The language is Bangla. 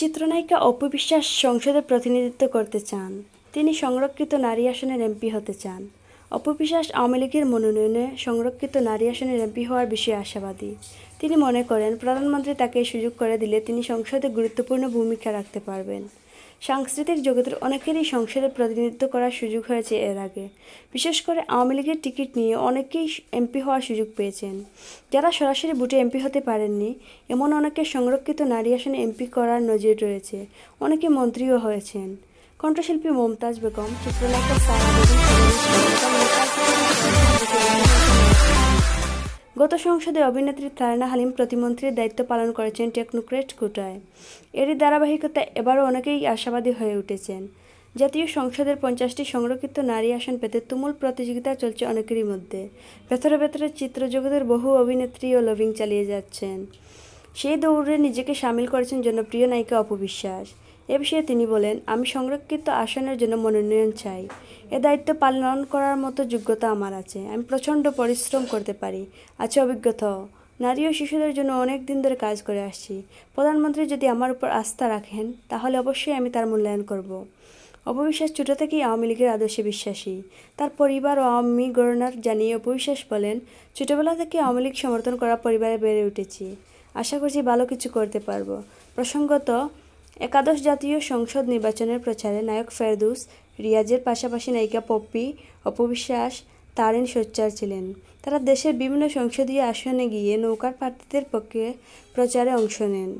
চিত্রনায়িকা অপু বিশ্বাস সংসদে প্রতিনিধিত্ব করতে চান তিনি সংরক্ষিত নারী আসনের এমপি হতে চান অপু বিশ্বাস আওয়ামী লীগের মনোনয়নে সংরক্ষিত নারী আসনের এমপি হওয়ার বিষয়ে আশাবাদী তিনি মনে করেন প্রধানমন্ত্রী তাকে সুযোগ করে দিলে তিনি সংসদে গুরুত্বপূর্ণ ভূমিকা রাখতে পারবেন সাংস্কৃতিক জগতের অনেকেরই সংসারে প্রতিনিধিত্ব করার সুযোগ হয়েছে এর আগে বিশেষ করে আওয়ামী লীগের টিকিট নিয়ে অনেকেই এমপি হওয়ার সুযোগ পেয়েছেন যারা সরাসরি বুটে এমপি হতে পারেননি এমন অনেকে সংরক্ষিত নারী আসনে এমপি করার নজির রয়েছে অনেকে মন্ত্রীও হয়েছেন কণ্ঠশিল্পী মমতাজ বেগম চিত্রনাথ গত সংসদে অভিনেত্রী তারানা হালিম প্রতিমন্ত্রীর দায়িত্ব পালন করেছেন টেকনোক্রেট কোটায় এরই ধারাবাহিকতা এবারও অনেকেই আশাবাদী হয়ে উঠেছেন জাতীয় সংসদের পঞ্চাশটি সংরক্ষিত নারী আসন পেতে তুমুল প্রতিযোগিতা চলছে অনেকেরই মধ্যে ভেতরে ভেতরে চিত্রজগতের বহু অভিনেত্রী ও লভিং চালিয়ে যাচ্ছেন সেই দৌড়ে নিজেকে সামিল করেছেন জনপ্রিয় নায়িকা অপবিশ্বাস এ বিষয়ে তিনি বলেন আমি সংরক্ষিত আসনের জন্য মনোনয়ন চাই এ দায়িত্ব পালন করার মতো যোগ্যতা আমার আছে আমি প্রচণ্ড পরিশ্রম করতে পারি আছে আচ্ছা, অভিজ্ঞতাও নারী ও শিশুদের জন্য অনেক দিন ধরে কাজ করে আসছি প্রধানমন্ত্রী যদি আমার উপর আস্থা রাখেন তাহলে অবশ্যই আমি তার মূল্যায়ন করব। অপবিশ্বাস ছোট থেকেই আওয়ামী লীগের আদর্শে বিশ্বাসী তার পরিবার ও আওয়ামী গণনার জানিয়ে অপবিশ্বাস বলেন ছোটবেলা থেকে আওয়ামী লীগ সমর্থন করা পরিবারে বেড়ে উঠেছি আশা করছি ভালো কিছু করতে পারবো প্রসঙ্গত একাদশ জাতীয় সংসদ নির্বাচনের প্রচারে নায়ক ফেরদুস রিয়াজের পাশাপাশি নায়িকা পপ্পি অপবিশ্বাস তারিন সোচ্চার ছিলেন তারা দেশের বিভিন্ন সংসদীয় আসনে গিয়ে নৌকার প্রার্থীদের পক্ষে প্রচারে অংশ নেন